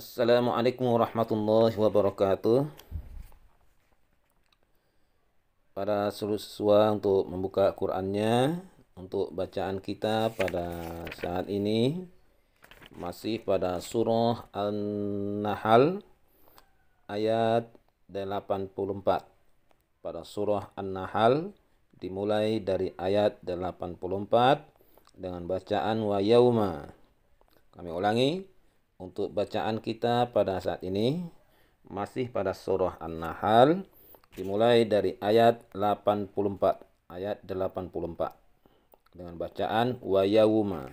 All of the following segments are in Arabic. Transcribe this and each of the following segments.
Assalamualaikum warahmatullahi wabarakatuh Para seluruh siswa untuk membuka Qurannya Untuk bacaan kita pada saat ini Masih pada surah An-Nahl Ayat 84 Pada surah An-Nahl Dimulai dari ayat 84 Dengan bacaan Wa Yauma Kami ulangi untuk bacaan kita pada saat ini masih pada surah An-Nahl dimulai dari ayat 84 ayat 84 dengan bacaan wa yauma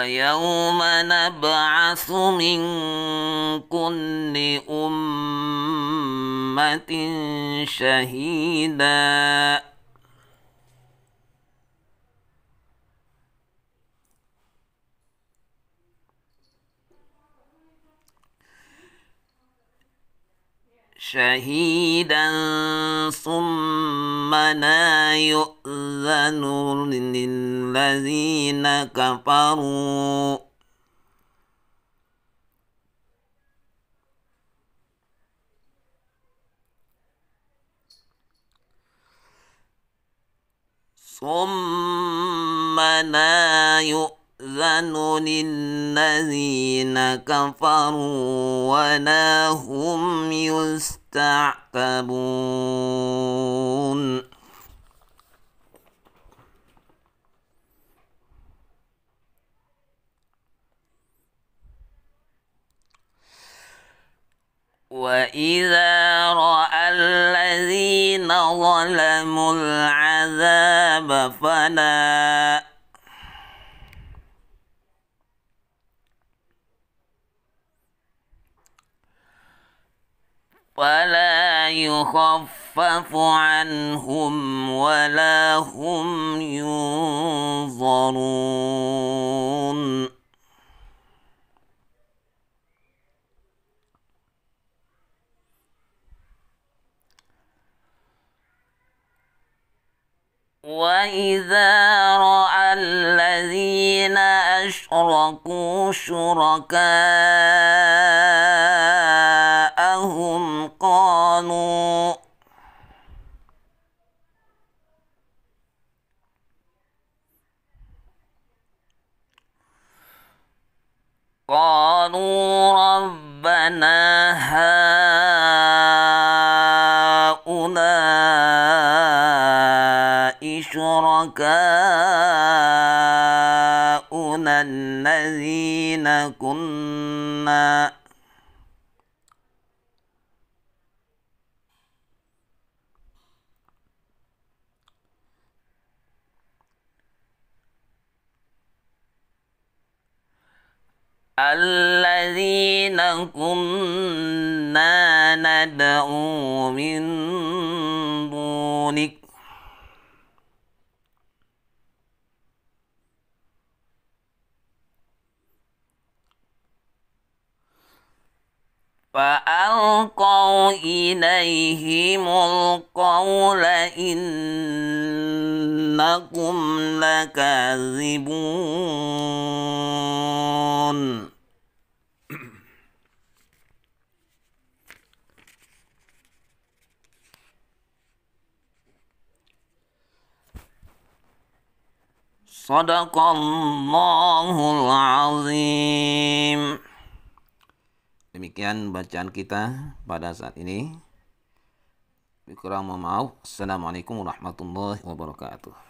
ويوم نبعث من كل أمة شهيداً شهيدا ثم لا يؤذن للذين كفروا ثم لا يؤذن يؤذن للذين كفروا ولا هم يستعتبون وإذا رأى الذين ظلموا العذاب فلا ولا يخفف عنهم ولا هم ينظرون وإذا رأى الذين أشركوا شركاء آمنوا قالوا ربنا هؤلاء شركاؤنا الذين كنا الذين كنا ندعو من دونك فألقوا إليهم القول إنكم لكاذبون الله العظيم Demikian bacaan kita pada saat ini. Kurang mohon maaf. Assalamualaikum warahmatullahi wabarakatuh.